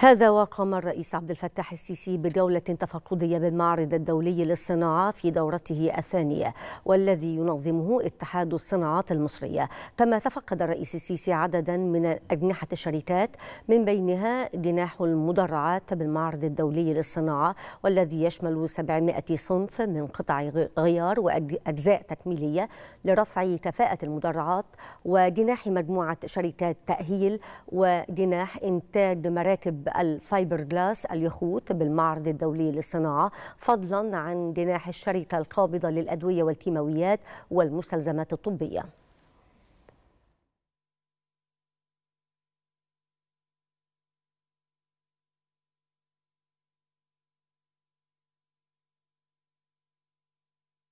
هذا وقام الرئيس عبد الفتاح السيسي بجولة تفقدية بالمعرض الدولي للصناعة في دورته الثانية والذي ينظمه اتحاد الصناعات المصرية كما تفقد الرئيس السيسي عددا من أجنحة الشركات من بينها جناح المدرعات بالمعرض الدولي للصناعة والذي يشمل 700 صنف من قطع غيار وأجزاء تكميلية لرفع كفاءة المدرعات وجناح مجموعة شركات تأهيل وجناح إنتاج مراكب الفايبر جلاس اليخوت بالمعرض الدولي للصناعة فضلا عن جناح الشركة القابضة للأدوية والكيماويات والمستلزمات الطبية